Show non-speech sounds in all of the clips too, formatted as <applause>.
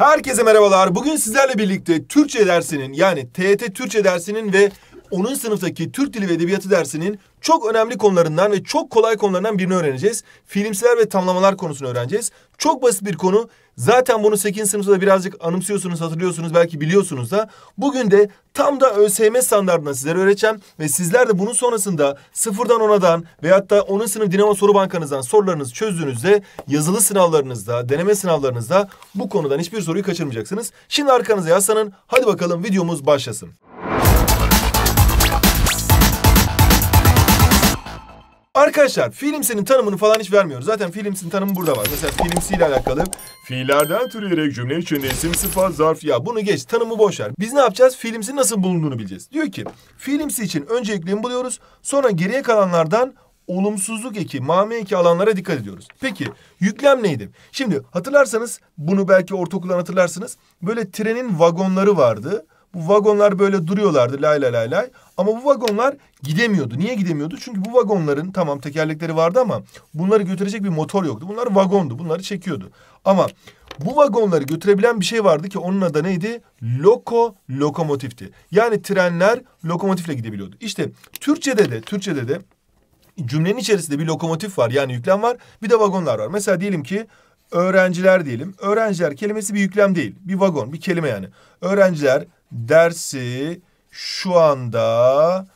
Herkese merhabalar. Bugün sizlerle birlikte Türkçe dersinin yani TET Türkçe dersinin ve onun sınıftaki Türk Dili ve Edebiyatı dersinin çok önemli konularından ve çok kolay konularından birini öğreneceğiz. Filmsiler ve tamlamalar konusunu öğreneceğiz. Çok basit bir konu. Zaten bunu 8. sınıfta da birazcık anımsıyorsunuz, hatırlıyorsunuz, belki biliyorsunuz da. Bugün de tam da ÖSYM standartına sizlere öğreteceğim ve sizler de bunun sonrasında sıfırdan onadan veyahut da 10. sınıf dinamo soru bankanızdan sorularınızı çözdüğünüzde yazılı sınavlarınızda, deneme sınavlarınızda bu konudan hiçbir soruyu kaçırmayacaksınız. Şimdi arkanıza yaslanın. Hadi bakalım videomuz başlasın. Arkadaşlar Films'in tanımını falan hiç vermiyoruz. Zaten Films'in tanımı burada var. Mesela Films ile alakalı fiillerden türeyerek cümle içinde isim, sıfat, zarf ya bunu geç. Tanımı boş ver. Biz ne yapacağız? Films'in nasıl bulunduğunu bileceğiz. Diyor ki Films için önce eklemi buluyoruz. Sonra geriye kalanlardan olumsuzluk eki, mame eki alanlara dikkat ediyoruz. Peki yüklem neydi? Şimdi hatırlarsanız bunu belki ortaokuldan hatırlarsınız. Böyle trenin vagonları vardı. Bu vagonlar böyle duruyorlardı lay lay lay lay. Ama bu vagonlar gidemiyordu. Niye gidemiyordu? Çünkü bu vagonların tamam tekerlekleri vardı ama bunları götürecek bir motor yoktu. Bunlar vagondu. Bunları çekiyordu. Ama bu vagonları götürebilen bir şey vardı ki onun adı neydi? Loko lokomotifti. Yani trenler lokomotifle gidebiliyordu. İşte Türkçede de Türkçede de cümlenin içerisinde bir lokomotif var yani yüklem var bir de vagonlar var. Mesela diyelim ki öğrenciler diyelim. Öğrenciler kelimesi bir yüklem değil. Bir vagon, bir kelime yani. Öğrenciler dersi şu anda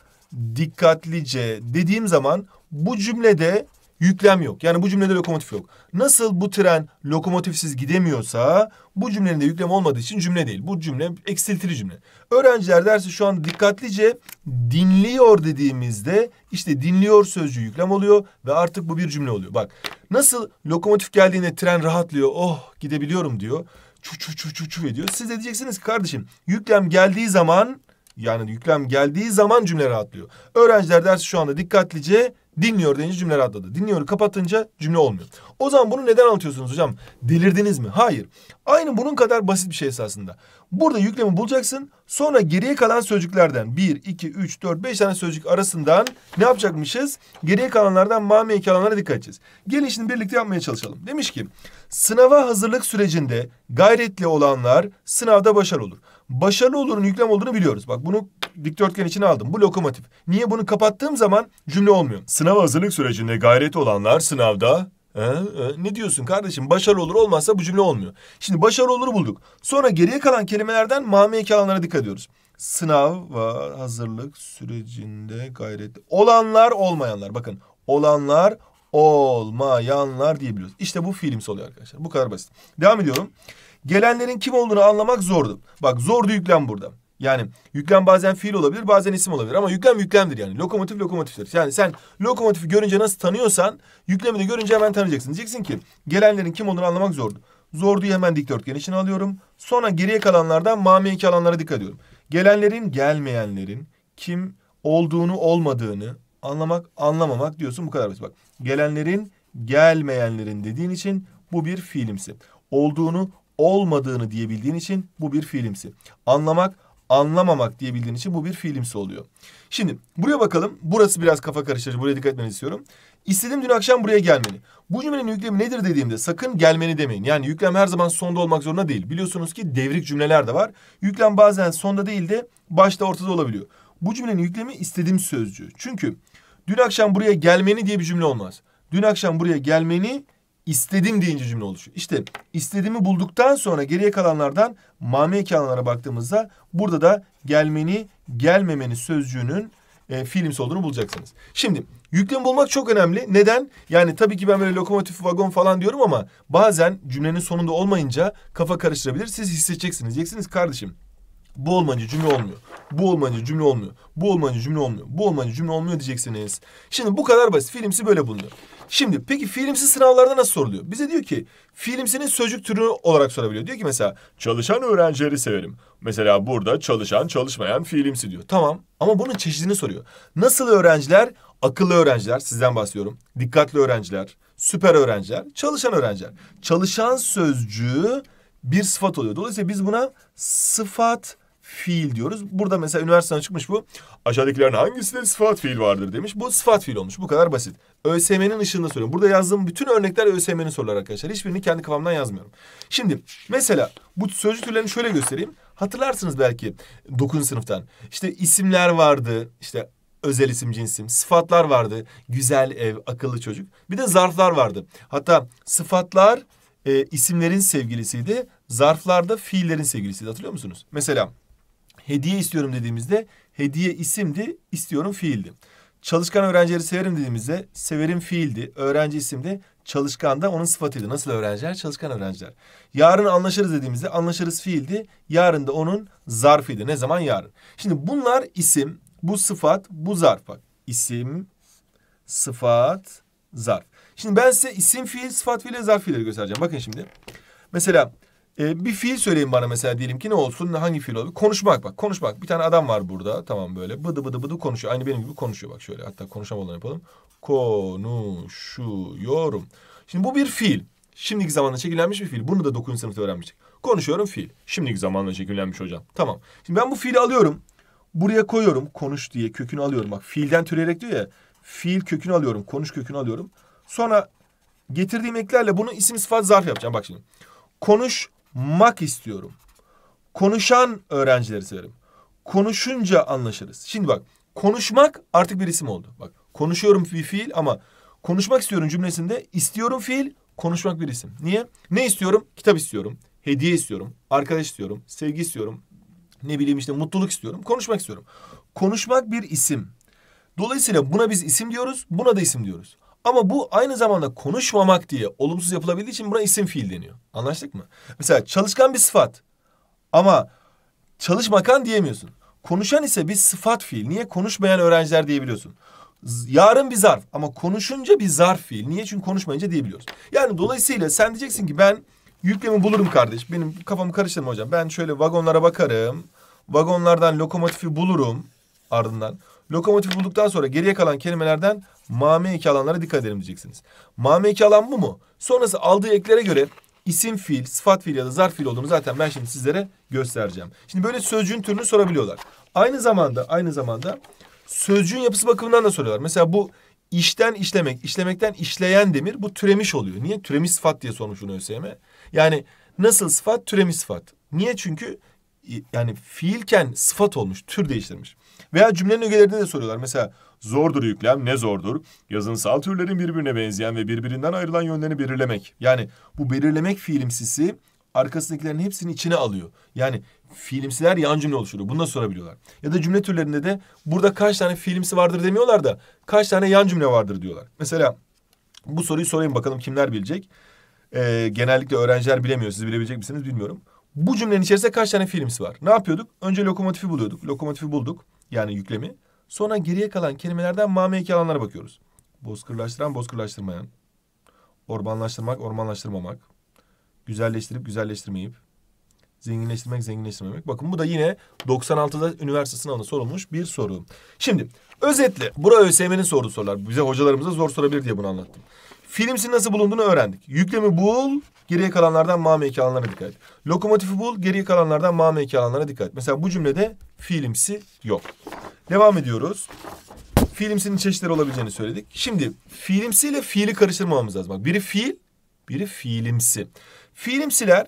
dikkatlice dediğim zaman bu cümlede yüklem yok. Yani bu cümlede lokomotif yok. Nasıl bu tren lokomotifsiz gidemiyorsa bu cümlenin de yüklem olmadığı için cümle değil. Bu cümle eksiltili cümle. Öğrenciler dersi şu an dikkatlice dinliyor dediğimizde işte dinliyor sözcüğü yüklem oluyor ve artık bu bir cümle oluyor. Bak nasıl lokomotif geldiğinde tren rahatlıyor. Oh gidebiliyorum diyor. Çu çu çu çu çu ediyor. Siz de diyeceksiniz ki kardeşim yüklem geldiği zaman yani yüklem geldiği zaman cümle rahatlıyor. Öğrenciler dersi şu anda dikkatlice Dinliyor deyince cümle atladı. Dinliyor kapatınca cümle olmuyor. O zaman bunu neden anlatıyorsunuz hocam? Delirdiniz mi? Hayır. Aynı bunun kadar basit bir şey esasında. Burada yüklemi bulacaksın. Sonra geriye kalan sözcüklerden bir, iki, üç, dört, beş tane sözcük arasından ne yapacakmışız? Geriye kalanlardan mami kalanlara dikkat edeceğiz. Gelin şimdi birlikte yapmaya çalışalım. Demiş ki sınava hazırlık sürecinde gayretli olanlar sınavda başarılı olur. Başarılı olurun yüklem olduğunu biliyoruz. Bak bunu dikdörtgen içine aldım. Bu lokomotif. Niye bunu kapattığım zaman cümle olmuyor. Sınav hazırlık sürecinde gayreti olanlar sınavda ee, e, ne diyorsun kardeşim? Başarılı olur olmazsa bu cümle olmuyor. Şimdi başarılı olur bulduk. Sonra geriye kalan kelimelerden mamiye alanlara dikkat ediyoruz. Sınav ve hazırlık sürecinde gayret Olanlar olmayanlar. Bakın olanlar olmayanlar diyebiliyoruz. İşte bu fiilimsi oluyor arkadaşlar. Bu kadar basit. Devam ediyorum. Gelenlerin kim olduğunu anlamak zordu. Bak zordu yüklem burada. Yani yüklem bazen fiil olabilir, bazen isim olabilir ama yüklem yüklemdir yani. Lokomotif lokomotiftir. Yani sen lokomotifi görünce nasıl tanıyorsan yüklemi de görünce hemen tanıyacaksın. Diyeceksin ki gelenlerin kim olduğunu anlamak zordu. Zordu'yu hemen dikdörtgen içine alıyorum. Sonra geriye kalanlardan mamiyeki alanlara dikkat ediyorum. Gelenlerin, gelmeyenlerin kim olduğunu, olmadığını anlamak, anlamamak diyorsun bu kadar basit. Bak gelenlerin, gelmeyenlerin dediğin için bu bir fiilimsi. Olduğunu, olmadığını diyebildiğin için bu bir fiilimsi. Anlamak, anlamamak diye için bu bir fiilimsi oluyor. Şimdi buraya bakalım. Burası biraz kafa karıştırıcı. Buraya dikkat etmenizi istiyorum. İstedim dün akşam buraya gelmeni. Bu cümlenin yüklemi nedir dediğimde sakın gelmeni demeyin. Yani yüklem her zaman sonda olmak zorunda değil. Biliyorsunuz ki devrik cümleler de var. Yüklem bazen sonda değil de başta ortada olabiliyor. Bu cümlenin yüklemi istedim sözcüğü. Çünkü dün akşam buraya gelmeni diye bir cümle olmaz. Dün akşam buraya gelmeni istedim deyince cümle oluşuyor. İşte istediğimi bulduktan sonra geriye kalanlardan mame kalanlara baktığımızda burada da gelmeni gelmemeni sözcüğünün e, fiilimsi olduğunu bulacaksınız. Şimdi yüklemi bulmak çok önemli. Neden? Yani tabii ki ben böyle lokomotif vagon falan diyorum ama bazen cümlenin sonunda olmayınca kafa karıştırabilir. Siz hissedeceksiniz. Diyeceksiniz kardeşim bu olmayınca cümle olmuyor. Bu olmayınca cümle olmuyor. Bu olmayınca cümle olmuyor. Bu olmayınca cümle olmuyor diyeceksiniz. Şimdi bu kadar basit. Fiilimsi böyle bulunuyor. Şimdi peki fiilimsi sınavlarda nasıl soruluyor? Bize diyor ki fiilimsinin sözcük türünü olarak sorabiliyor. Diyor ki mesela çalışan öğrencileri severim. Mesela burada çalışan çalışmayan fiilimsi diyor. Tamam ama bunun çeşidini soruyor. Nasıl öğrenciler? Akıllı öğrenciler sizden bahsediyorum. Dikkatli öğrenciler, süper öğrenciler, çalışan öğrenciler. Çalışan sözcüğü bir sıfat oluyor. Dolayısıyla biz buna sıfat fiil diyoruz. Burada mesela üniversiteden çıkmış bu. Aşağıdakilerin hangisinde sıfat fiil vardır demiş. Bu sıfat fiil olmuş. Bu kadar basit. ÖSYM'nin ışığında söylüyorum. Burada yazdığım bütün örnekler ÖSYM'nin soruları arkadaşlar. Hiçbirini kendi kafamdan yazmıyorum. Şimdi mesela bu sözcük türlerini şöyle göstereyim. Hatırlarsınız belki 9. sınıftan. İşte isimler vardı. İşte özel isim, cinsim. Sıfatlar vardı. Güzel ev, akıllı çocuk. Bir de zarflar vardı. Hatta sıfatlar e, isimlerin sevgilisiydi. Zarflarda fiillerin sevgilisiydi. Hatırlıyor musunuz? Mesela hediye istiyorum dediğimizde hediye isimdi, istiyorum fiildi. Çalışkan öğrencileri severim dediğimizde severim fiildi. Öğrenci isimdi. Çalışkan da onun sıfatıydı. Nasıl öğrenciler? Çalışkan öğrenciler. Yarın anlaşırız dediğimizde anlaşırız fiildi. Yarın da onun zarfıydı. Ne zaman yarın? Şimdi bunlar isim, bu sıfat, bu zarf. Bak isim, sıfat, zarf. Şimdi ben size isim fiil, sıfat fiil ve zarf fiilleri göstereceğim. Bakın şimdi. Mesela ee, bir fiil söyleyin bana mesela diyelim ki ne olsun hangi fiil olur? Konuşmak bak konuşmak. Bir tane adam var burada tamam böyle bıdı bıdı bıdı konuşuyor. Aynı benim gibi konuşuyor bak şöyle hatta konuşma olan yapalım. Konuşuyorum. Şimdi bu bir fiil. Şimdiki zamanda şekillenmiş bir fiil. Bunu da 9. sınıfta öğrenmiştik. Konuşuyorum fiil. Şimdiki zamanda şekillenmiş hocam. Tamam. Şimdi ben bu fiili alıyorum. Buraya koyuyorum konuş diye kökünü alıyorum. Bak fiilden türeyerek diyor ya. Fiil kökünü alıyorum. Konuş kökünü alıyorum. Sonra getirdiğim eklerle bunu isim sıfat zarf yapacağım. Bak şimdi. Konuş mak istiyorum. Konuşan öğrencileri severim. Konuşunca anlaşırız. Şimdi bak konuşmak artık bir isim oldu. Bak konuşuyorum bir fiil ama konuşmak istiyorum cümlesinde istiyorum fiil konuşmak bir isim. Niye? Ne istiyorum? Kitap istiyorum. Hediye istiyorum. Arkadaş istiyorum. Sevgi istiyorum. Ne bileyim işte mutluluk istiyorum. Konuşmak istiyorum. Konuşmak bir isim. Dolayısıyla buna biz isim diyoruz. Buna da isim diyoruz. Ama bu aynı zamanda konuşmamak diye olumsuz yapılabildiği için buna isim fiil deniyor. Anlaştık mı? Mesela çalışkan bir sıfat. Ama çalışmakan diyemiyorsun. Konuşan ise bir sıfat fiil. Niye? Konuşmayan öğrenciler diyebiliyorsun. Yarın bir zarf ama konuşunca bir zarf fiil. Niye? Çünkü konuşmayınca diyebiliyoruz. Yani dolayısıyla sen diyeceksin ki ben yüklemi bulurum kardeş. Benim kafamı karıştırma hocam. Ben şöyle vagonlara bakarım. Vagonlardan lokomotifi bulurum ardından. Lokomotifi bulduktan sonra geriye kalan kelimelerden Mame alanlara dikkat edelim diyeceksiniz. Mame alan bu mu? Sonrası aldığı eklere göre isim fiil, sıfat fiil ya da zarf fiil olduğunu zaten ben şimdi sizlere göstereceğim. Şimdi böyle sözcüğün türünü sorabiliyorlar. Aynı zamanda aynı zamanda sözcüğün yapısı bakımından da soruyorlar. Mesela bu işten işlemek, işlemekten işleyen demir bu türemiş oluyor. Niye? Türemiş sıfat diye sormuş bunu ÖSYM. E. Yani nasıl sıfat? Türemiş sıfat. Niye? Çünkü yani fiilken sıfat olmuş, tür değiştirmiş. Veya cümlenin ögelerinde de soruyorlar. Mesela Zordur yüklem ne zordur? Yazınsal türlerin birbirine benzeyen ve birbirinden ayrılan yönlerini belirlemek. Yani bu belirlemek fiilimsisi arkasındakilerin hepsini içine alıyor. Yani fiilimsiler yan cümle oluşturuyor. Bunu da sorabiliyorlar. Ya da cümle türlerinde de burada kaç tane fiilimsi vardır demiyorlar da kaç tane yan cümle vardır diyorlar. Mesela bu soruyu sorayım bakalım kimler bilecek. Ee, genellikle öğrenciler bilemiyor. Siz bilebilecek misiniz bilmiyorum. Bu cümlenin içerisinde kaç tane fiilimsi var? Ne yapıyorduk? Önce lokomotifi buluyorduk. Lokomotifi bulduk. Yani yüklemi. Sonra geriye kalan kelimelerden mameki alanlara bakıyoruz. Bozkırlaştıran, bozkırlaştırmayan. Ormanlaştırmak, ormanlaştırmamak. Güzelleştirip, güzelleştirmeyip. Zenginleştirmek, zenginleştirmemek. Bakın bu da yine 96'da üniversite sınavında sorulmuş bir soru. Şimdi özetle bura ÖSYM'nin sorduğu sorular. Bize hocalarımıza zor sorabilir diye bunu anlattım. Filmsin nasıl bulunduğunu öğrendik. Yüklemi bul, geriye kalanlardan mame eki dikkat et. Lokomotifi bul, geriye kalanlardan mame eki dikkat et. Mesela bu cümlede fiilimsi yok. Devam ediyoruz. Fiilimsinin çeşitleri olabileceğini söyledik. Şimdi fiilimsi ile fiili karıştırmamamız lazım. Bak biri fiil, biri fiilimsi. Fiilimsiler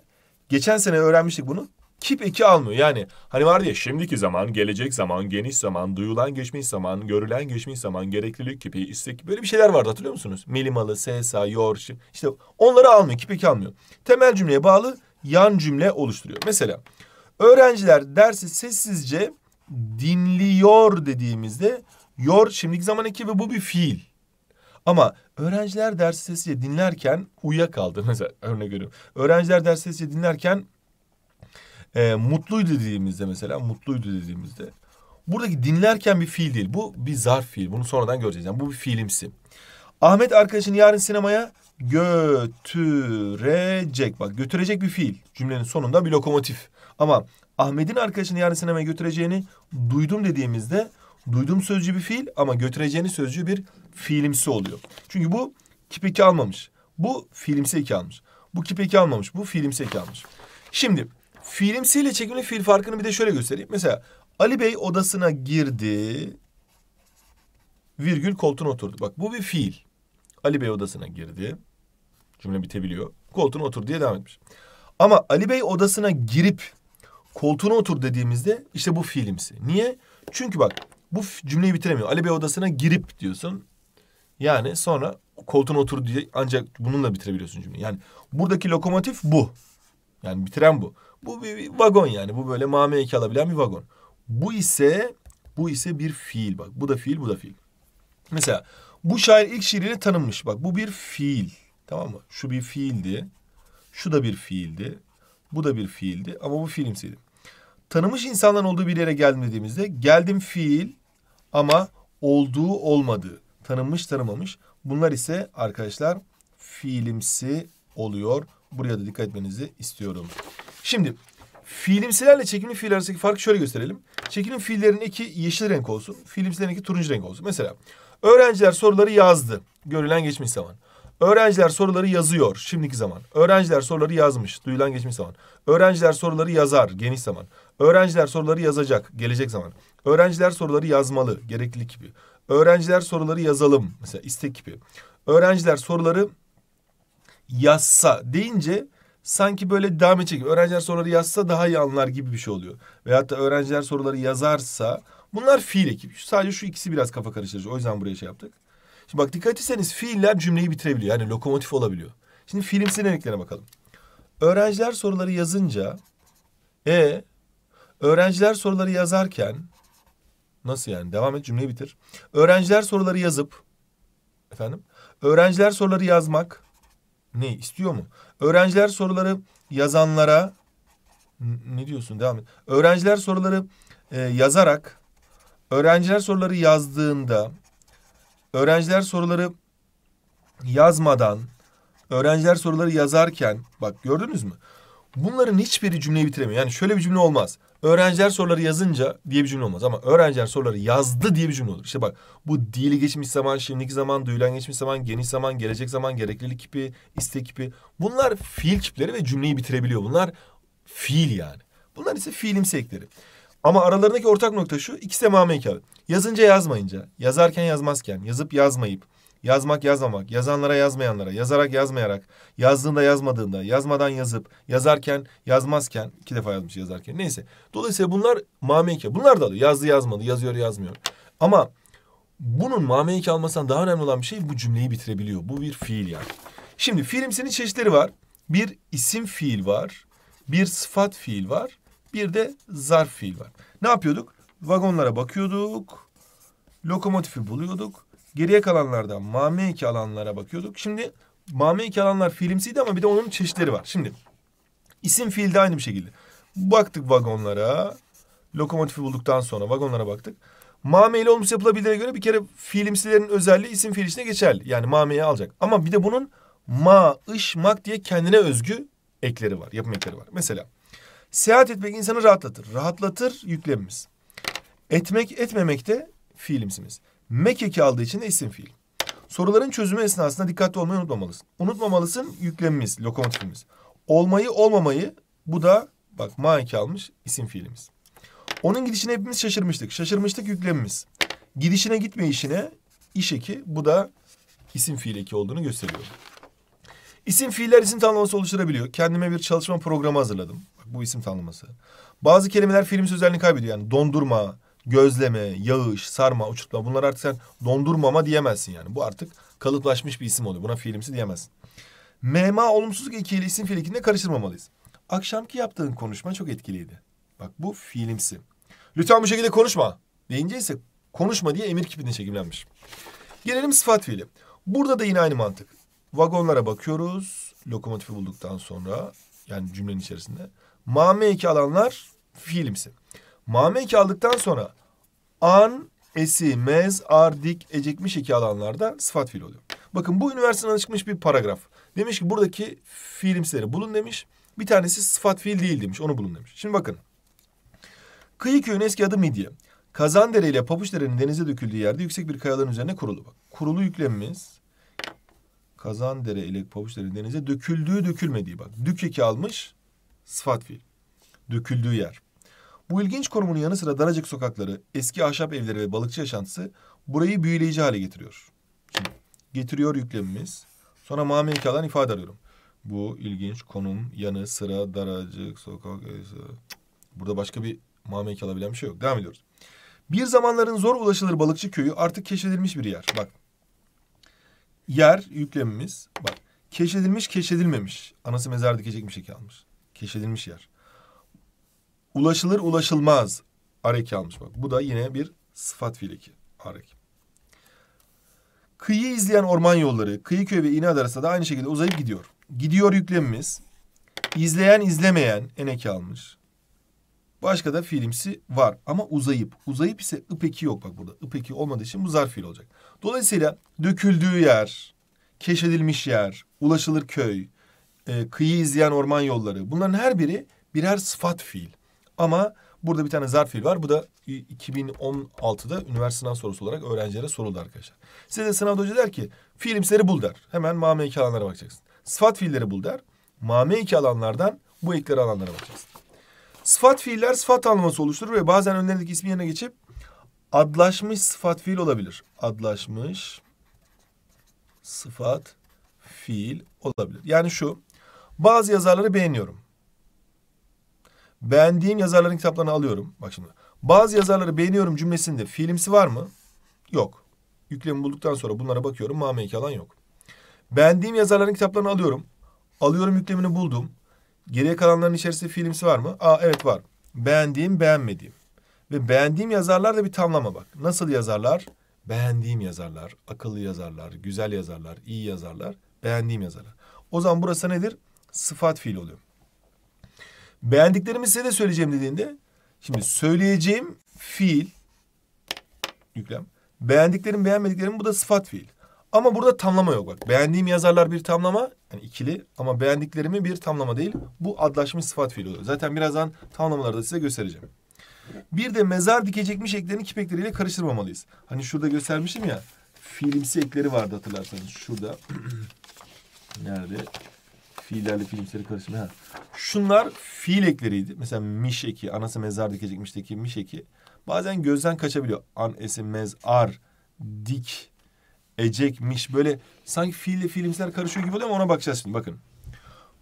geçen sene öğrenmiştik bunu kip iki almıyor. Yani hani var ya şimdiki zaman, gelecek zaman, geniş zaman, duyulan geçmiş zaman, görülen geçmiş zaman, gereklilik kipi, istek böyle bir şeyler vardı hatırlıyor musunuz? Milimalı, SSA, yor, işte onları almıyor, kip iki almıyor. Temel cümleye bağlı yan cümle oluşturuyor. Mesela öğrenciler dersi sessizce dinliyor dediğimizde yor şimdiki zaman iki ve bu bir fiil. Ama öğrenciler dersi sessizce dinlerken uyuyakaldı <laughs> mesela örnek veriyorum. Öğrenciler dersi sessizce dinlerken e, mutluydu dediğimizde mesela mutluydu dediğimizde buradaki dinlerken bir fiil değil. Bu bir zarf fiil. Bunu sonradan göreceğiz. Yani bu bir fiilimsi. Ahmet arkadaşını yarın sinemaya götürecek. Bak götürecek bir fiil. Cümlenin sonunda bir lokomotif. Ama Ahmet'in arkadaşını yarın sinemaya götüreceğini duydum dediğimizde duydum sözcü bir fiil ama götüreceğini sözcü bir fiilimsi oluyor. Çünkü bu kipeki almamış. Bu fiilimsi eki almış. Bu kipeki almamış. Bu fiilimsi eki almış. Şimdi Fiilimsiyle çekimli fil farkını bir de şöyle göstereyim. Mesela Ali Bey odasına girdi. Virgül koltuğuna oturdu. Bak bu bir fiil. Ali Bey odasına girdi. Cümle bitebiliyor. Koltuğuna otur diye devam etmiş. Ama Ali Bey odasına girip koltuğuna otur dediğimizde işte bu fiilimsi. Niye? Çünkü bak bu cümleyi bitiremiyor. Ali Bey odasına girip diyorsun. Yani sonra koltuğuna otur diye ancak bununla bitirebiliyorsun cümleyi. Yani buradaki lokomotif bu. Yani bitiren bu. Bu bir, vagon yani. Bu böyle mame eki alabilen bir vagon. Bu ise bu ise bir fiil bak. Bu da fiil, bu da fiil. Mesela bu şair ilk şiiriyle tanınmış. Bak bu bir fiil. Tamam mı? Şu bir fiildi. Şu da bir fiildi. Bu da bir fiildi ama bu fiilimsiydi. Tanımış insanların olduğu bir yere geldim dediğimizde geldim fiil ama olduğu olmadığı. Tanınmış tanımamış. Bunlar ise arkadaşlar fiilimsi oluyor. Buraya da dikkat etmenizi istiyorum. Şimdi fiilimsilerle çekimli fiil arasındaki farkı şöyle gösterelim. Çekilim fiillerinin iki yeşil renk olsun. Fiilimsilerin iki turuncu renk olsun. Mesela öğrenciler soruları yazdı. Görülen geçmiş zaman. Öğrenciler soruları yazıyor. Şimdiki zaman. Öğrenciler soruları yazmış. Duyulan geçmiş zaman. Öğrenciler soruları yazar. Geniş zaman. Öğrenciler soruları yazacak. Gelecek zaman. Öğrenciler soruları yazmalı. Gereklilik gibi. Öğrenciler soruları yazalım. Mesela istek gibi. Öğrenciler soruları yazsa deyince sanki böyle devam edecek. Öğrenciler soruları yazsa daha iyi anlar gibi bir şey oluyor. Veyahut da öğrenciler soruları yazarsa bunlar fiil ekibi. Sadece şu ikisi biraz kafa karıştırıcı. O yüzden buraya şey yaptık. Şimdi bak dikkat etseniz fiiller cümleyi bitirebiliyor. Yani lokomotif olabiliyor. Şimdi fiilimsi deneklere bakalım. Öğrenciler soruları yazınca e öğrenciler soruları yazarken nasıl yani devam et cümleyi bitir. Öğrenciler soruları yazıp efendim öğrenciler soruları yazmak ne istiyor mu? Öğrenciler soruları yazanlara ne diyorsun devam et. Öğrenciler soruları e, yazarak öğrenciler soruları yazdığında öğrenciler soruları yazmadan öğrenciler soruları yazarken bak gördünüz mü? Bunların hiçbiri cümleyi bitiremiyor. Yani şöyle bir cümle olmaz. Öğrenciler soruları yazınca diye bir cümle olmaz. Ama öğrenciler soruları yazdı diye bir cümle olur. İşte bak bu dil geçmiş zaman, şimdiki zaman, duyulan geçmiş zaman, geniş zaman, gelecek zaman, gereklilik kipi, istek kipi. Bunlar fiil kipleri ve cümleyi bitirebiliyor. Bunlar fiil yani. Bunlar ise fiilimsi ekleri. Ama aralarındaki ortak nokta şu. ikisi de mame hikaye. Yazınca yazmayınca, yazarken yazmazken, yazıp yazmayıp, Yazmak yazmamak, yazanlara yazmayanlara, yazarak yazmayarak, yazdığında yazmadığında, yazmadan yazıp, yazarken yazmazken, iki defa yazmış yazarken neyse. Dolayısıyla bunlar mameyke. Bunlar da alıyor. Yazdı yazmadı, yazıyor yazmıyor. Ama bunun mameyke almasından daha önemli olan bir şey bu cümleyi bitirebiliyor. Bu bir fiil yani. Şimdi fiilimsinin çeşitleri var. Bir isim fiil var. Bir sıfat fiil var. Bir de zarf fiil var. Ne yapıyorduk? Vagonlara bakıyorduk. Lokomotifi buluyorduk. Geriye kalanlardan mameki alanlara bakıyorduk. Şimdi mameki alanlar fiilimsiydi ama bir de onun çeşitleri var. Şimdi isim fiilde aynı bir şekilde. Baktık vagonlara. Lokomotifi bulduktan sonra vagonlara baktık. Mameyle olmuş yapılabildiğine göre bir kere fiilimsilerin özelliği isim fiil içine geçerli. Yani mameyi alacak. Ama bir de bunun ma, ış, mak diye kendine özgü ekleri var. Yapım ekleri var. Mesela seyahat etmek insanı rahatlatır. Rahatlatır yüklemimiz. Etmek etmemek de fiilimsimiz mekeki aldığı için de isim fiil. Soruların çözümü esnasında dikkatli olmayı unutmamalısın. Unutmamalısın yüklemimiz, lokomotifimiz. Olmayı olmamayı bu da bak maeki almış isim fiilimiz. Onun gidişine hepimiz şaşırmıştık. Şaşırmıştık yüklemimiz. Gidişine gitme işine iş eki bu da isim fiil eki olduğunu gösteriyor. İsim fiiller isim tanımlaması oluşturabiliyor. Kendime bir çalışma programı hazırladım. Bak, bu isim tanımlaması. Bazı kelimeler fiilimiz özelliğini kaybediyor. Yani dondurma, gözleme, yağış, sarma, uçurtma bunlar artık sen dondurmama diyemezsin yani. Bu artık kalıplaşmış bir isim oluyor. Buna fiilimsi diyemezsin. Mema olumsuzluk ekili isim fiil ekinde karıştırmamalıyız. Akşamki yaptığın konuşma çok etkiliydi. Bak bu fiilimsi. Lütfen bu şekilde konuşma deyince ise konuşma diye emir kipinde çekimlenmiş. Gelelim sıfat fiili. Burada da yine aynı mantık. Vagonlara bakıyoruz. Lokomotifi bulduktan sonra yani cümlenin içerisinde. Mame eki alanlar fiilimsi. Mame eki aldıktan sonra an, esi, mez, ar, dik, ecekmiş eki alanlarda sıfat fiil oluyor. Bakın bu üniversiteden çıkmış bir paragraf. Demiş ki buradaki fiilimsileri bulun demiş. Bir tanesi sıfat fiil değil demiş. Onu bulun demiş. Şimdi bakın. Kıyı köyün eski adı Midye. Kazandere ile Papuçdere'nin denize döküldüğü yerde yüksek bir kayaların üzerine kurulu. Bak, kurulu yüklemimiz Kazandere ile Papuçdere'nin denize döküldüğü dökülmediği bak. Dükeki almış sıfat fiil. Döküldüğü yer. Bu ilginç konumunun yanı sıra daracık sokakları, eski ahşap evleri ve balıkçı yaşantısı burayı büyüleyici hale getiriyor. Şimdi getiriyor yüklemimiz. Sonra mame hikayeden ifade arıyorum. Bu ilginç konum yanı sıra daracık sokak... Burada başka bir mame hikaye alabilen bir şey yok. Devam ediyoruz. Bir zamanların zor ulaşılır balıkçı köyü artık keşfedilmiş bir yer. Bak. Yer yüklemimiz. Bak. Keşfedilmiş keşfedilmemiş. Anası mezarda keçekmiş hikaye almış. Keşfedilmiş yer. Ulaşılır ulaşılmaz arek almış bak. Bu da yine bir sıfat fiil eki areki. Kıyı izleyen orman yolları kıyı Kıyıköy ve İnat arasında da aynı şekilde uzayıp gidiyor. Gidiyor yüklemimiz. İzleyen izlemeyen enek almış. Başka da fiilimsi var ama uzayıp. Uzayıp ise ıpeki yok bak burada. Ipeki olmadığı için bu zarf fiil olacak. Dolayısıyla döküldüğü yer, keşfedilmiş yer, ulaşılır köy, e, kıyı izleyen orman yolları bunların her biri birer sıfat fiil. Ama burada bir tane zarf fiil var. Bu da 2016'da üniversite sınav sorusu olarak öğrencilere soruldu arkadaşlar. Size de sınavda hoca der ki fiilimsleri bul der. Hemen mame iki alanlara bakacaksın. Sıfat fiilleri bul der. Mame iki alanlardan bu ekleri alanlara bakacaksın. Sıfat fiiller sıfat anlaması oluşturur ve bazen önlerindeki ismin yerine geçip adlaşmış sıfat fiil olabilir. Adlaşmış sıfat fiil olabilir. Yani şu bazı yazarları beğeniyorum. Beğendiğim yazarların kitaplarını alıyorum. Bak şimdi. Bazı yazarları beğeniyorum cümlesinde fiilimsi var mı? Yok. Yüklemi bulduktan sonra bunlara bakıyorum. Mameyki alan yok. Beğendiğim yazarların kitaplarını alıyorum. Alıyorum yüklemini buldum. Geriye kalanların içerisinde fiilimsi var mı? Aa evet var. Beğendiğim, beğenmediğim. Ve beğendiğim yazarlar da bir tamlama bak. Nasıl yazarlar? Beğendiğim yazarlar, akıllı yazarlar, güzel yazarlar, iyi yazarlar, beğendiğim yazarlar. O zaman burası nedir? Sıfat fiil oluyor. Beğendiklerimi size de söyleyeceğim dediğinde şimdi söyleyeceğim fiil yüklem. Beğendiklerim beğenmediklerim bu da sıfat fiil. Ama burada tamlama yok bak. Beğendiğim yazarlar bir tamlama yani ikili ama beğendiklerimi bir tamlama değil. Bu adlaşmış sıfat fiil oluyor. Zaten birazdan tamlamaları da size göstereceğim. Bir de mezar dikecekmiş eklerini kipekleriyle karıştırmamalıyız. Hani şurada göstermişim ya. Fiilimsi ekleri vardı hatırlarsanız. Şurada. <clears throat> Nerede? Fiillerle fiilimsel karışımı. Ha. Şunlar fiil ekleriydi. Mesela miş eki, anası mezar dikecekmişteki miş eki. Bazen gözden kaçabiliyor. An, esi, mez, ar, dik, miş Böyle sanki fiille fiilimsel karışıyor gibi oluyor ama ona bakacağız şimdi bakın.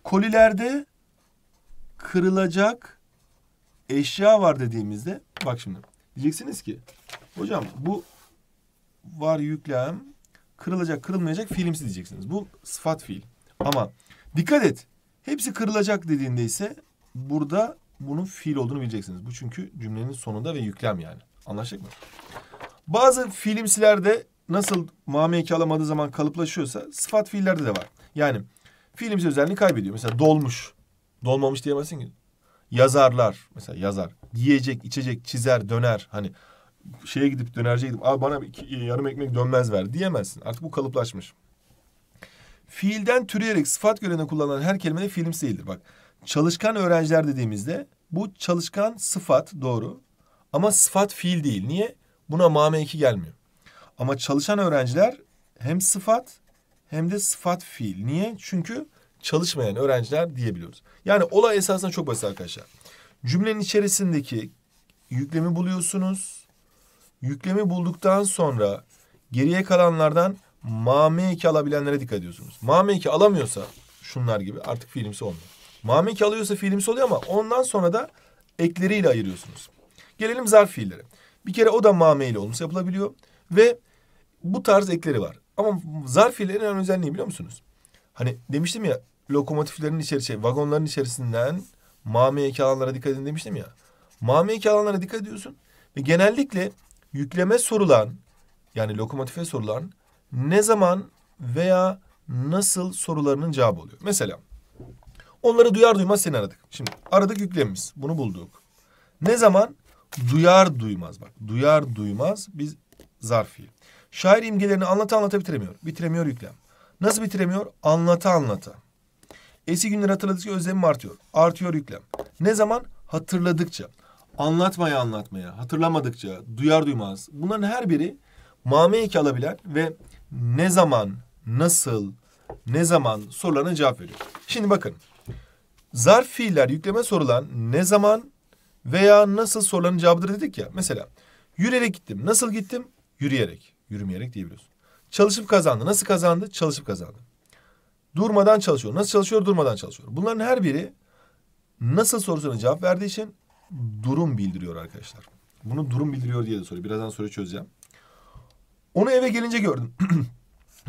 Kolilerde kırılacak eşya var dediğimizde bak şimdi diyeceksiniz ki hocam bu var yüklem kırılacak kırılmayacak fiilimsi diyeceksiniz. Bu sıfat fiil. Ama Dikkat et. Hepsi kırılacak dediğinde ise burada bunun fiil olduğunu bileceksiniz. Bu çünkü cümlenin sonunda ve yüklem yani. Anlaştık mı? Bazı fiilimsilerde nasıl mameki alamadığı zaman kalıplaşıyorsa sıfat fiillerde de var. Yani fiilimsi özelliğini kaybediyor. Mesela dolmuş. Dolmamış diyemezsin ki. Yazarlar. Mesela yazar. Yiyecek, içecek, çizer, döner. Hani şeye gidip dönerciye gidip bana iki, yarım ekmek dönmez ver diyemezsin. Artık bu kalıplaşmış. Fiilden türeyerek sıfat görene kullanılan her kelime de fiilimsi değildir. Bak çalışkan öğrenciler dediğimizde bu çalışkan sıfat doğru ama sıfat fiil değil. Niye? Buna mame iki gelmiyor. Ama çalışan öğrenciler hem sıfat hem de sıfat fiil. Niye? Çünkü çalışmayan öğrenciler diyebiliyoruz. Yani olay esasında çok basit arkadaşlar. Cümlenin içerisindeki yüklemi buluyorsunuz. Yüklemi bulduktan sonra geriye kalanlardan mameki alabilenlere dikkat ediyorsunuz. Mameki alamıyorsa şunlar gibi artık fiilimsi olmuyor. Mameki alıyorsa fiilimsi oluyor ama ondan sonra da ekleriyle ayırıyorsunuz. Gelelim zarf fiillere. Bir kere o da mame ile olumsuz yapılabiliyor ve bu tarz ekleri var. Ama zarf fiillerin en özelliği biliyor musunuz? Hani demiştim ya lokomotiflerin içerisinde, şey, vagonların içerisinden mame eki alanlara dikkat edin demiştim ya. Mame eki alanlara dikkat ediyorsun ve genellikle yükleme sorulan yani lokomotife sorulan ne zaman veya nasıl sorularının cevabı oluyor. Mesela onları duyar duymaz seni aradık. Şimdi aradık yüklemimiz. Bunu bulduk. Ne zaman? Duyar duymaz bak. Duyar duymaz biz zarfiyi. Şair imgelerini anlata anlata bitiremiyor. Bitiremiyor yüklem. Nasıl bitiremiyor? Anlata anlata. Eski günleri hatırladıkça özlemim artıyor. Artıyor yüklem. Ne zaman? Hatırladıkça. Anlatmaya anlatmaya. Hatırlamadıkça. Duyar duymaz. Bunların her biri mame eki alabilen ve ne zaman, nasıl, ne zaman sorularına cevap veriyor. Şimdi bakın. Zarf fiiller yükleme sorulan ne zaman veya nasıl soruların cevabıdır dedik ya. Mesela yürüyerek gittim. Nasıl gittim? Yürüyerek. Yürümeyerek diyebiliyorsun. Çalışıp kazandı. Nasıl kazandı? Çalışıp kazandı. Durmadan çalışıyor. Nasıl çalışıyor? Durmadan çalışıyor. Bunların her biri nasıl sorusuna cevap verdiği için durum bildiriyor arkadaşlar. Bunu durum bildiriyor diye de soruyor. Birazdan soruyu çözeceğim. Onu eve gelince gördüm. <clears throat>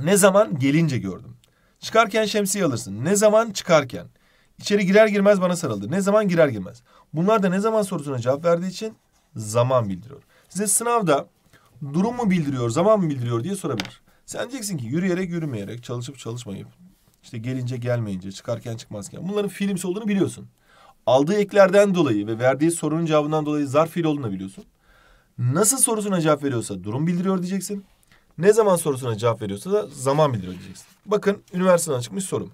ne zaman gelince gördüm. Çıkarken şemsiye alırsın. Ne zaman çıkarken. İçeri girer girmez bana sarıldı. Ne zaman girer girmez. Bunlar da ne zaman sorusuna cevap verdiği için zaman bildiriyor. Size sınavda durum mu bildiriyor, zaman mı bildiriyor diye sorabilir. Sen diyeceksin ki yürüyerek yürümeyerek, çalışıp çalışmayıp, işte gelince gelmeyince, çıkarken çıkmazken. Bunların fiilimsi olduğunu biliyorsun. Aldığı eklerden dolayı ve verdiği sorunun cevabından dolayı zarf fiil olduğunu biliyorsun. Nasıl sorusuna cevap veriyorsa durum bildiriyor diyeceksin. Ne zaman sorusuna cevap veriyorsa da zaman bildiriyor diyeceksin. Bakın üniversiteden çıkmış sorum.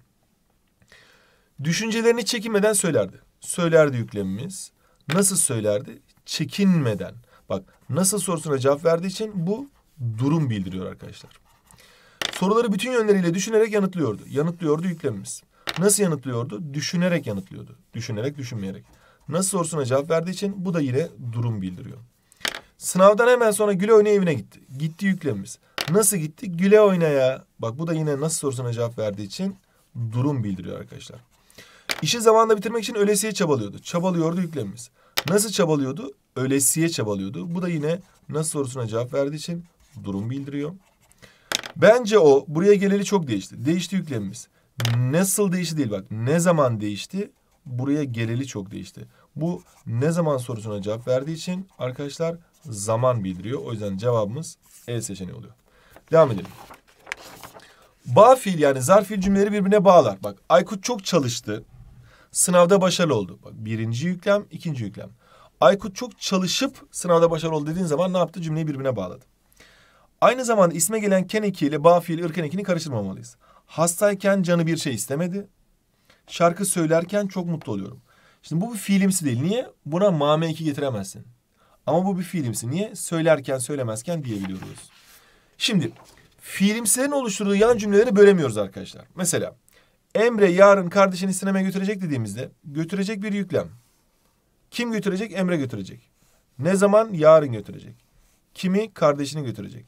Düşüncelerini çekinmeden söylerdi. Söylerdi yüklemimiz. Nasıl söylerdi? Çekinmeden. Bak nasıl sorusuna cevap verdiği için bu durum bildiriyor arkadaşlar. Soruları bütün yönleriyle düşünerek yanıtlıyordu. Yanıtlıyordu yüklemimiz. Nasıl yanıtlıyordu? Düşünerek yanıtlıyordu. Düşünerek düşünmeyerek. Nasıl sorusuna cevap verdiği için bu da yine durum bildiriyor. Sınavdan hemen sonra Güle Öğne evine gitti. Gitti yüklemimiz. Nasıl gitti? Güle oynaya. Bak bu da yine nasıl sorusuna cevap verdiği için durum bildiriyor arkadaşlar. İşi zamanında bitirmek için ölesiye çabalıyordu. Çabalıyordu yüklemimiz. Nasıl çabalıyordu? Ölesiye çabalıyordu. Bu da yine nasıl sorusuna cevap verdiği için durum bildiriyor. Bence o buraya geleli çok değişti. Değişti yüklemimiz. Nasıl değişti değil bak. Ne zaman değişti? Buraya geleli çok değişti. Bu ne zaman sorusuna cevap verdiği için arkadaşlar zaman bildiriyor. O yüzden cevabımız E seçeneği oluyor. Devam edelim. Bağ fiil yani zarf fiil cümleleri birbirine bağlar. Bak Aykut çok çalıştı. Sınavda başarılı oldu. Bak birinci yüklem, ikinci yüklem. Aykut çok çalışıp sınavda başarılı oldu dediğin zaman ne yaptı? Cümleyi birbirine bağladı. Aynı zamanda isme gelen ken eki ile bağ fiil ırken ekini karıştırmamalıyız. Hastayken canı bir şey istemedi. Şarkı söylerken çok mutlu oluyorum. Şimdi bu bir fiilimsi değil. Niye? Buna mame eki getiremezsin. Ama bu bir fiilimsi. Niye? Söylerken söylemezken diyebiliyoruz. Şimdi fiilimsilerin oluşturduğu yan cümleleri bölemiyoruz arkadaşlar. Mesela Emre yarın kardeşini sinemaya götürecek dediğimizde götürecek bir yüklem. Kim götürecek? Emre götürecek. Ne zaman? Yarın götürecek. Kimi? Kardeşini götürecek.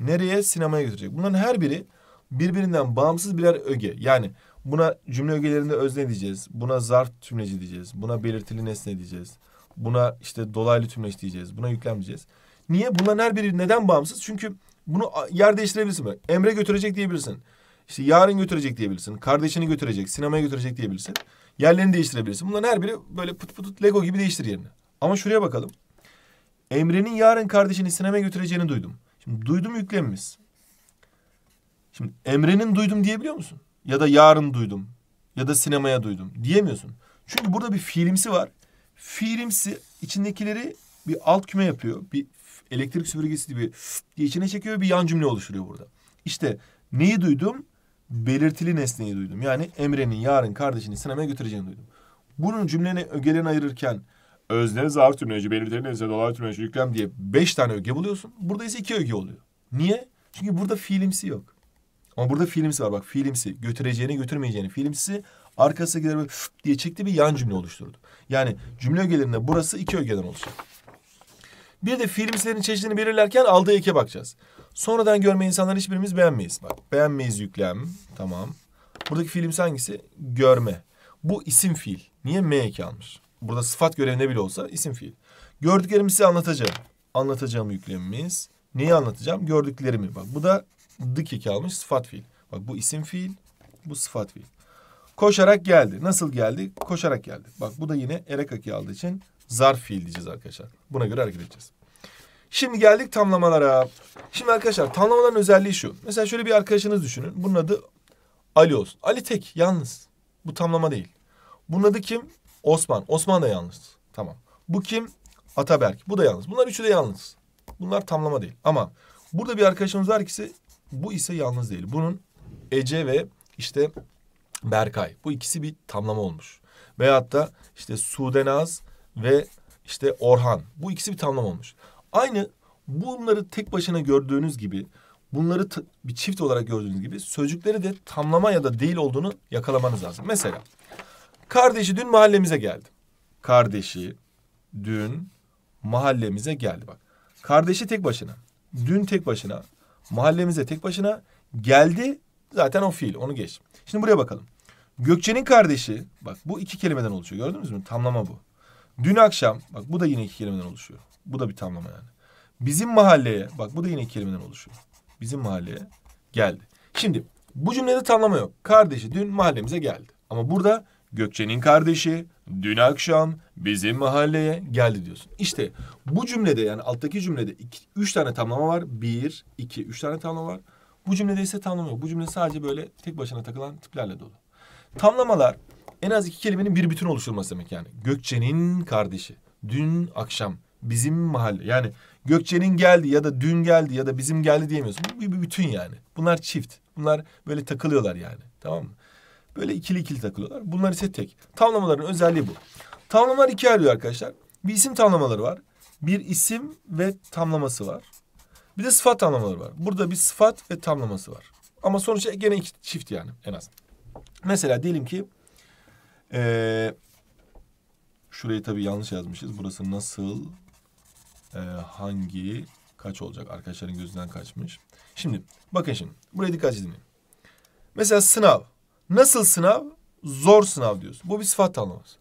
Nereye? Sinemaya götürecek. Bunların her biri birbirinden bağımsız birer öge. Yani buna cümle ögelerinde özne diyeceğiz. Buna zarf tümleci diyeceğiz. Buna belirtili nesne diyeceğiz. Buna işte dolaylı tümleç diyeceğiz. Buna yüklem diyeceğiz. Niye? Bunların her biri neden bağımsız? Çünkü bunu yer değiştirebilirsin. Böyle. Emre götürecek diyebilirsin. İşte yarın götürecek diyebilirsin. Kardeşini götürecek, sinemaya götürecek diyebilirsin. Yerlerini değiştirebilirsin. Bunların her biri böyle put put put Lego gibi değiştir yerini. Ama şuraya bakalım. Emre'nin yarın kardeşini sinemaya götüreceğini duydum. Şimdi duydum yüklemimiz. Şimdi Emre'nin duydum diyebiliyor musun? Ya da yarın duydum. Ya da sinemaya duydum. Diyemiyorsun. Çünkü burada bir fiilimsi var. Fiilimsi içindekileri bir alt küme yapıyor. Bir elektrik süpürgesi gibi içine çekiyor bir yan cümle oluşturuyor burada. İşte neyi duydum? Belirtili nesneyi duydum. Yani Emre'nin yarın kardeşini sinemaya götüreceğini duydum. Bunun cümleni ögelerini ayırırken özne zarf tümleci, belirtili nesne, dolar tümleci, yüklem diye beş tane öge buluyorsun. Burada ise iki öge oluyor. Niye? Çünkü burada fiilimsi yok. Ama burada fiilimsi var. Bak fiilimsi götüreceğini götürmeyeceğini fiilimsi arkasına gider diye çekti bir yan cümle oluşturdu. Yani cümle ögelerinde burası iki ögeden oluşuyor. Bir de filmlerin çeşidini belirlerken aldığı eke bakacağız. Sonradan görme insanlar hiçbirimiz beğenmeyiz. Bak beğenmeyiz yüklem. Tamam. Buradaki film hangisi? Görme. Bu isim fiil. Niye M eki almış? Burada sıfat görevine bile olsa isim fiil. Gördüklerimi size anlatacağım. Anlatacağım yüklemimiz. Neyi anlatacağım? Gördüklerimi. Bak bu da dık eki almış sıfat fiil. Bak bu isim fiil. Bu sıfat fiil. Koşarak geldi. Nasıl geldi? Koşarak geldi. Bak bu da yine erek eki aldığı için zarf fiil diyeceğiz arkadaşlar. Buna göre hareket edeceğiz. Şimdi geldik tamlamalara. Şimdi arkadaşlar tamlamaların özelliği şu. Mesela şöyle bir arkadaşınız düşünün. Bunun adı Ali olsun. Ali tek, yalnız. Bu tamlama değil. Bunun adı kim? Osman. Osman da yalnız. Tamam. Bu kim? Ataberk. Bu da yalnız. Bunlar üçü de yalnız. Bunlar tamlama değil. Ama burada bir arkadaşımız var ki bu ise yalnız değil. Bunun Ece ve işte Berkay. Bu ikisi bir tamlama olmuş. Veyahut da işte Sudenaz ve işte Orhan. Bu ikisi bir tamlama olmuş. Aynı bunları tek başına gördüğünüz gibi bunları bir çift olarak gördüğünüz gibi sözcükleri de tamlama ya da değil olduğunu yakalamanız lazım. Mesela kardeşi dün mahallemize geldi. Kardeşi dün mahallemize geldi bak. Kardeşi tek başına, dün tek başına, mahallemize tek başına geldi zaten o fiil onu geç. Şimdi buraya bakalım. Gökçe'nin kardeşi bak bu iki kelimeden oluşuyor gördünüz mü? Tamlama bu. Dün akşam bak bu da yine iki kelimeden oluşuyor. Bu da bir tamlama yani. Bizim mahalleye bak bu da yine kelimeden oluşuyor. Bizim mahalleye geldi. Şimdi bu cümlede tamlama yok. Kardeşi dün mahallemize geldi. Ama burada Gökçe'nin kardeşi dün akşam bizim mahalleye geldi diyorsun. İşte bu cümlede yani alttaki cümlede iki, üç tane tamlama var. Bir, iki, üç tane tamlama var. Bu cümlede ise tamlama yok. Bu cümle sadece böyle tek başına takılan tiplerle dolu. Tamlamalar en az iki kelimenin bir bütün oluşturması demek yani. Gökçe'nin kardeşi. Dün akşam bizim mahalle yani Gökçe'nin geldi ya da dün geldi ya da bizim geldi diyemiyorsun. Bu bir bütün yani. Bunlar çift. Bunlar böyle takılıyorlar yani. Tamam mı? Böyle ikili ikili takılıyorlar. Bunlar ise tek. Tamlamaların özelliği bu. Tamlamalar iki ayrılıyor arkadaşlar. Bir isim tamlamaları var. Bir isim ve tamlaması var. Bir de sıfat tamlamaları var. Burada bir sıfat ve tamlaması var. Ama sonuçta gene iki çift yani en az. Mesela diyelim ki ee, şurayı tabii yanlış yazmışız. Burası nasıl e, hangi kaç olacak? Arkadaşların gözünden kaçmış. Şimdi bakın şimdi buraya dikkat edin. Mesela sınav. Nasıl sınav? Zor sınav diyoruz Bu bir sıfat tanımlaması.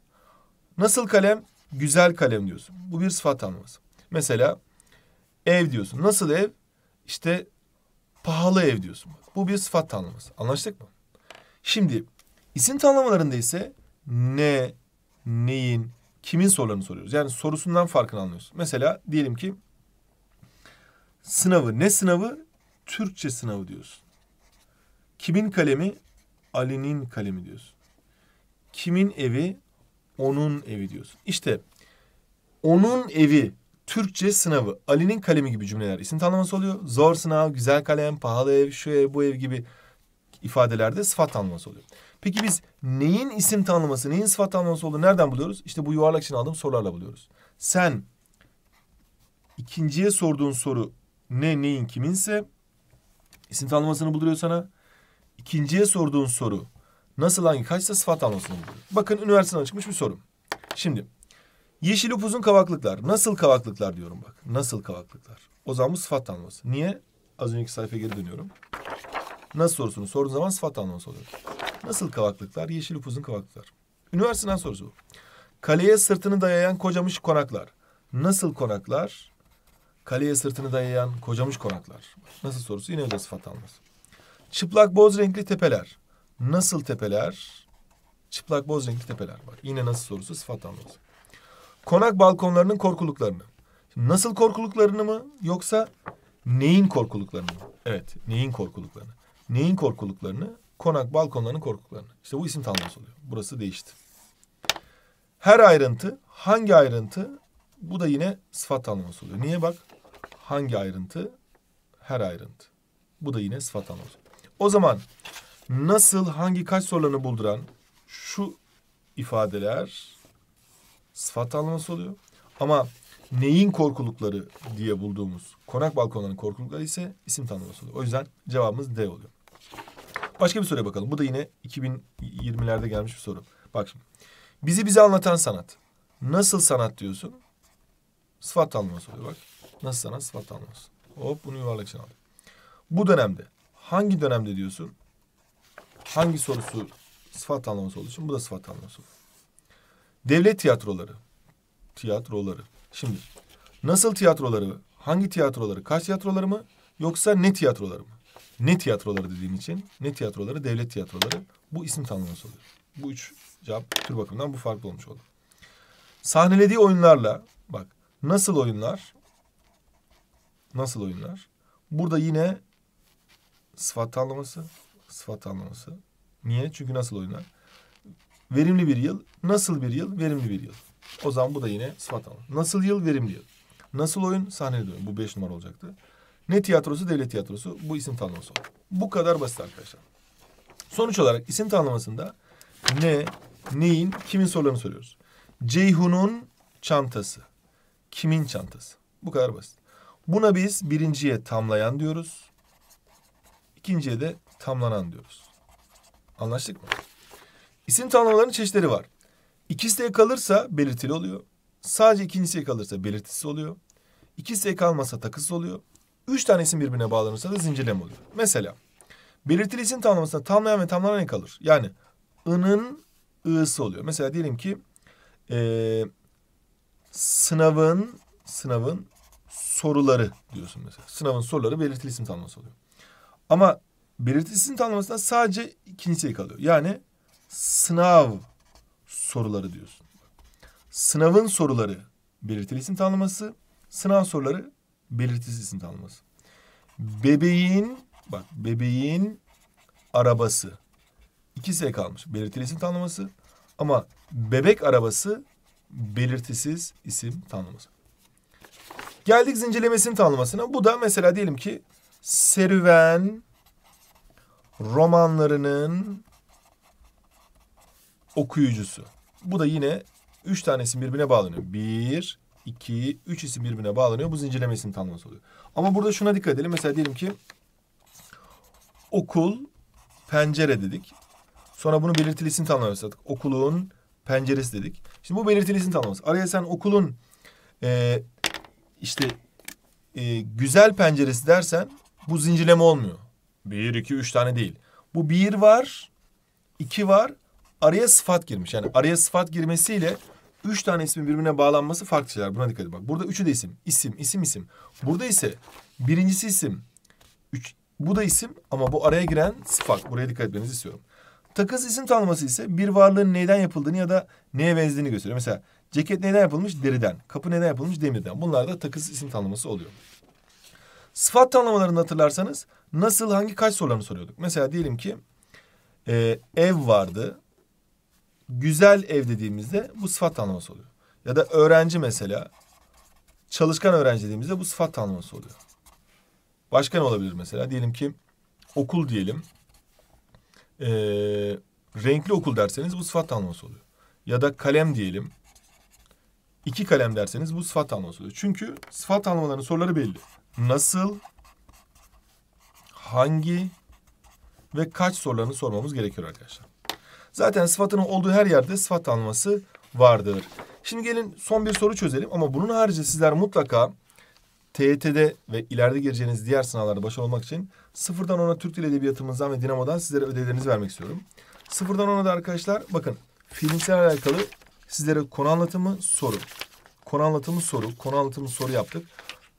Nasıl kalem? Güzel kalem diyorsun. Bu bir sıfat tanımlaması. Mesela ev diyorsun. Nasıl ev? İşte pahalı ev diyorsun. Bu bir sıfat tanımlaması. Anlaştık mı? Şimdi isim tanımlamalarında ise ne, neyin, kimin sorularını soruyoruz. Yani sorusundan farkını anlıyoruz. Mesela diyelim ki sınavı ne sınavı? Türkçe sınavı diyoruz. Kimin kalemi? Ali'nin kalemi diyoruz. Kimin evi? Onun evi diyoruz. İşte onun evi Türkçe sınavı. Ali'nin kalemi gibi cümleler. İsim tanımlaması oluyor. Zor sınav, güzel kalem, pahalı ev, şu ev, bu ev gibi ifadelerde sıfat tanımlaması oluyor. Peki biz neyin isim tanımlaması, neyin sıfat tanımlaması olduğunu nereden buluyoruz? İşte bu yuvarlak için aldığım sorularla buluyoruz. Sen ikinciye sorduğun soru ne neyin kiminse isim tanımlamasını buluyor sana. İkinciye sorduğun soru nasıl hangi kaçsa sıfat tanımlamasını buluyor. Bakın üniversiteden çıkmış bir sorum. Şimdi yeşil upuzun kavaklıklar. Nasıl kavaklıklar diyorum bak. Nasıl kavaklıklar. O zaman bu sıfat tanımlaması. Niye? Az önceki sayfaya geri dönüyorum. Nasıl sorusunu sorduğun zaman sıfat tanımlaması oluyor. Nasıl kavaklıklar? Yeşil upuzun kavaklıklar. Üniversiteden sorusu bu. Kaleye sırtını dayayan kocamış konaklar. Nasıl konaklar? Kaleye sırtını dayayan kocamış konaklar. Nasıl sorusu yine öyle sıfat almaz. Çıplak boz renkli tepeler. Nasıl tepeler? Çıplak boz renkli tepeler. Bak yine nasıl sorusu sıfat almaz. Konak balkonlarının korkuluklarını. nasıl korkuluklarını mı yoksa neyin korkuluklarını mı? Evet neyin korkuluklarını. Neyin korkuluklarını? konak balkonlarının korkuklarını. İşte bu isim tanımlaması oluyor. Burası değişti. Her ayrıntı hangi ayrıntı? Bu da yine sıfat tanımlaması oluyor. Niye bak? Hangi ayrıntı? Her ayrıntı. Bu da yine sıfat tanımlaması. O zaman nasıl hangi kaç sorularını bulduran şu ifadeler sıfat tanımlaması oluyor. Ama neyin korkulukları diye bulduğumuz konak balkonlarının korkulukları ise isim tanımlaması oluyor. O yüzden cevabımız D oluyor. Başka bir soruya bakalım. Bu da yine 2020'lerde gelmiş bir soru. Bak şimdi. Bizi bize anlatan sanat. Nasıl sanat diyorsun? Sıfat alması oluyor bak. Nasıl sanat? Sıfat alması. Hop bunu yuvarlak için aldım. Bu dönemde. Hangi dönemde diyorsun? Hangi sorusu sıfat alması olduğu için bu da sıfat alması oluyor. Devlet tiyatroları. Tiyatroları. Şimdi nasıl tiyatroları? Hangi tiyatroları? Kaç tiyatroları mı? Yoksa ne tiyatroları mı? Ne tiyatroları dediğin için ne tiyatroları devlet tiyatroları bu isim tanımlaması oluyor. Bu üç cevap tür bakımından bu farklı olmuş oldu. Sahnelediği oyunlarla bak nasıl oyunlar nasıl oyunlar burada yine sıfat tanımlaması sıfat tanımlaması niye çünkü nasıl oyunlar verimli bir yıl nasıl bir yıl verimli bir yıl o zaman bu da yine sıfat tanımlaması nasıl yıl verimli yıl nasıl oyun sahneledi oyun bu beş numara olacaktı ne tiyatrosu? Devlet tiyatrosu. Bu isim tanımlaması olur. Bu kadar basit arkadaşlar. Sonuç olarak isim tanımlamasında ne, neyin, kimin sorularını soruyoruz. Ceyhun'un çantası. Kimin çantası? Bu kadar basit. Buna biz birinciye tamlayan diyoruz. İkinciye de tamlanan diyoruz. Anlaştık mı? İsim tanımlarının çeşitleri var. İkisi de kalırsa belirtili oluyor. Sadece ikincisi kalırsa belirtisi oluyor. İkisi de kalmasa takısı oluyor. Üç tanesinin birbirine bağlanırsa da zincirleme oluyor. Mesela belirtili isim tamlamasında tamlayan ve tamlanan ne kalır? Yani ının ı'sı oluyor. Mesela diyelim ki e, sınavın sınavın soruları diyorsun mesela. Sınavın soruları belirtili isim tanımlaması oluyor. Ama belirtili isim tanımlamasında sadece ikinci şey kalıyor. Yani sınav soruları diyorsun. Sınavın soruları belirtili isim tanımlaması, sınav soruları belirtisiz isim tanımlaması. Bebeğin bak bebeğin arabası. iki İkisi kalmış. Belirtili isim tanımlaması ama bebek arabası belirtisiz isim tanımlaması. Geldik zincirlemesinin tanımasına Bu da mesela diyelim ki serüven romanlarının okuyucusu. Bu da yine üç tanesi birbirine bağlanıyor. Bir, 2, 3 isim birbirine bağlanıyor. Bu zincirleme isim tanımlaması oluyor. Ama burada şuna dikkat edelim. Mesela diyelim ki okul pencere dedik. Sonra bunu belirtili isim tanımlaması dedik. Okulun penceresi dedik. Şimdi bu belirtili isim tanımlaması. Araya sen okulun e, işte e, güzel penceresi dersen bu zincirleme olmuyor. Bir, iki, üç tane değil. Bu bir var, iki var. Araya sıfat girmiş. Yani araya sıfat girmesiyle Üç tane ismin birbirine bağlanması farklı şeyler. Buna dikkat et bak. Burada üçü de isim. İsim, isim, isim. Burada ise birincisi isim. Üç, bu da isim ama bu araya giren sıfat. Buraya dikkat etmenizi istiyorum. Takız isim tanıması ise bir varlığın neyden yapıldığını ya da neye benzediğini gösteriyor. Mesela ceket neyden yapılmış? Deriden. Kapı neyden yapılmış? Demirden. Bunlar da takıs isim tanıması oluyor. Sıfat tanımlamalarını hatırlarsanız nasıl, hangi, kaç sorularını soruyorduk. Mesela diyelim ki e, ev vardı güzel ev dediğimizde bu sıfat tanımlaması oluyor. Ya da öğrenci mesela çalışkan öğrenci dediğimizde bu sıfat tanımlaması oluyor. Başka ne olabilir mesela? Diyelim ki okul diyelim. Ee, renkli okul derseniz bu sıfat tanımlaması oluyor. Ya da kalem diyelim. İki kalem derseniz bu sıfat tanımlaması oluyor. Çünkü sıfat tanımlarının soruları belli. Nasıl, hangi ve kaç sorularını sormamız gerekiyor arkadaşlar. Zaten sıfatın olduğu her yerde sıfat alması vardır. Şimdi gelin son bir soru çözelim ama bunun harici sizler mutlaka TET'de ve ileride gireceğiniz diğer sınavlarda başarılı olmak için sıfırdan ona Türk Dil Edebiyatımızdan ve Dinamo'dan sizlere ödevlerinizi vermek istiyorum. Sıfırdan ona da arkadaşlar bakın fiilinsel alakalı sizlere konu anlatımı soru. Konu anlatımı soru, konu anlatımı soru yaptık.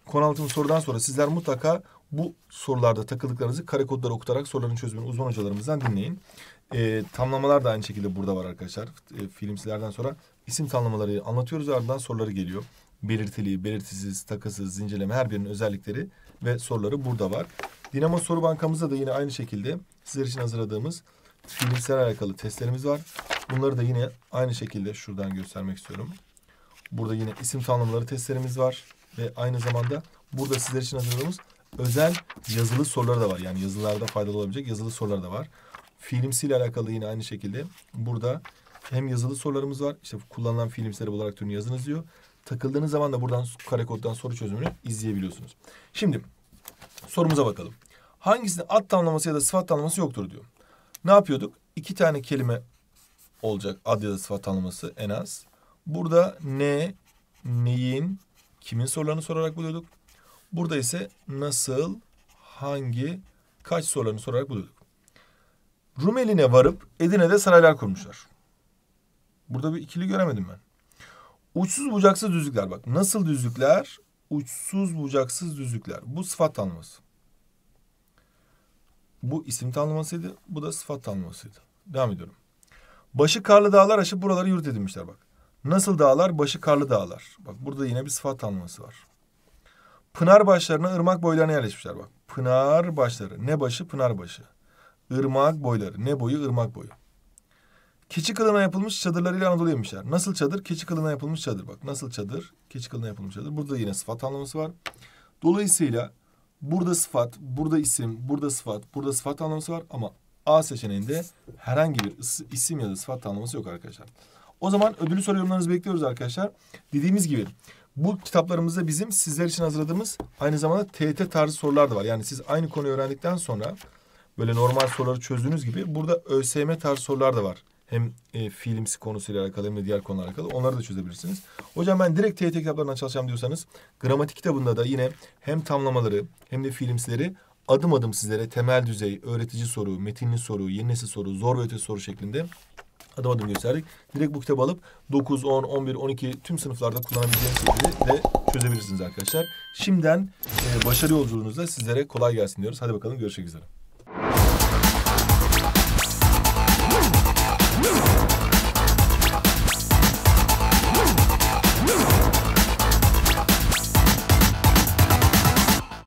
Konu anlatımı sorudan sonra sizler mutlaka bu sorularda takıldıklarınızı kare kodları okutarak soruların çözümünü uzman hocalarımızdan dinleyin. E, tamlamalar da aynı şekilde burada var arkadaşlar. E, filmsilerden sonra isim tamlamaları anlatıyoruz ardından soruları geliyor. Belirtili, belirtisiz, takısız, zincirleme her birinin özellikleri ve soruları burada var. Dinamo soru bankamızda da yine aynı şekilde sizler için hazırladığımız filmsel alakalı testlerimiz var. Bunları da yine aynı şekilde şuradan göstermek istiyorum. Burada yine isim tanımları testlerimiz var ve aynı zamanda burada sizler için hazırladığımız özel yazılı soruları da var. Yani yazılarda faydalı olabilecek yazılı sorular da var. Fiilimsiyle alakalı yine aynı şekilde burada hem yazılı sorularımız var. İşte kullanılan fiilimsel olarak türünü yazınız diyor. Takıldığınız zaman da buradan kare soru çözümünü izleyebiliyorsunuz. Şimdi sorumuza bakalım. Hangisinde ad tamlaması ya da sıfat tamlaması yoktur diyor. Ne yapıyorduk? İki tane kelime olacak ad ya da sıfat tanımlaması en az. Burada ne, neyin, kimin sorularını sorarak buluyorduk. Burada ise nasıl, hangi, kaç sorularını sorarak buluyorduk. Rumeli'ne varıp Edirne'de saraylar kurmuşlar. Burada bir ikili göremedim ben. Uçsuz bucaksız düzlükler bak. Nasıl düzlükler? Uçsuz bucaksız düzlükler. Bu sıfat tanımlaması. Bu isim tanımlamasıydı. Bu da sıfat tanımlamasıydı. Devam ediyorum. Başı karlı dağlar aşıp buraları yurt edinmişler bak. Nasıl dağlar? Başı karlı dağlar. Bak burada yine bir sıfat tanımlaması var. Pınar başlarına ırmak boylarına yerleşmişler bak. Pınar başları. Ne başı? Pınar başı. Irmak boyları. Ne boyu? Irmak boyu. Keçi kılına yapılmış çadırlarıyla Anadolu yemişler. Nasıl çadır? Keçi kılına yapılmış çadır. Bak nasıl çadır? Keçi kılına yapılmış çadır. Burada yine sıfat anlaması var. Dolayısıyla burada sıfat, burada isim, burada sıfat, burada sıfat anlaması var. Ama A seçeneğinde herhangi bir isim ya da sıfat anlaması yok arkadaşlar. O zaman ödülü soru yorumlarınızı bekliyoruz arkadaşlar. Dediğimiz gibi bu kitaplarımızda bizim sizler için hazırladığımız aynı zamanda TET tarzı sorular da var. Yani siz aynı konuyu öğrendikten sonra böyle normal soruları çözdüğünüz gibi burada ÖSYM tarz sorular da var. Hem e, fiilimsi konusuyla alakalı hem de diğer konularla alakalı onları da çözebilirsiniz. Hocam ben direkt TYT kitaplarından çalışacağım diyorsanız gramatik kitabında da yine hem tamlamaları hem de fiilimsileri adım adım sizlere temel düzey, öğretici soru, metinli soru, yeni nesil soru, zor ve ötesi soru şeklinde adım adım gösterdik. Direkt bu kitabı alıp 9, 10, 11, 12 tüm sınıflarda kullanabileceğiniz şekilde de çözebilirsiniz arkadaşlar. Şimdiden e, başarı yolculuğunuzda sizlere kolay gelsin diyoruz. Hadi bakalım görüşmek üzere.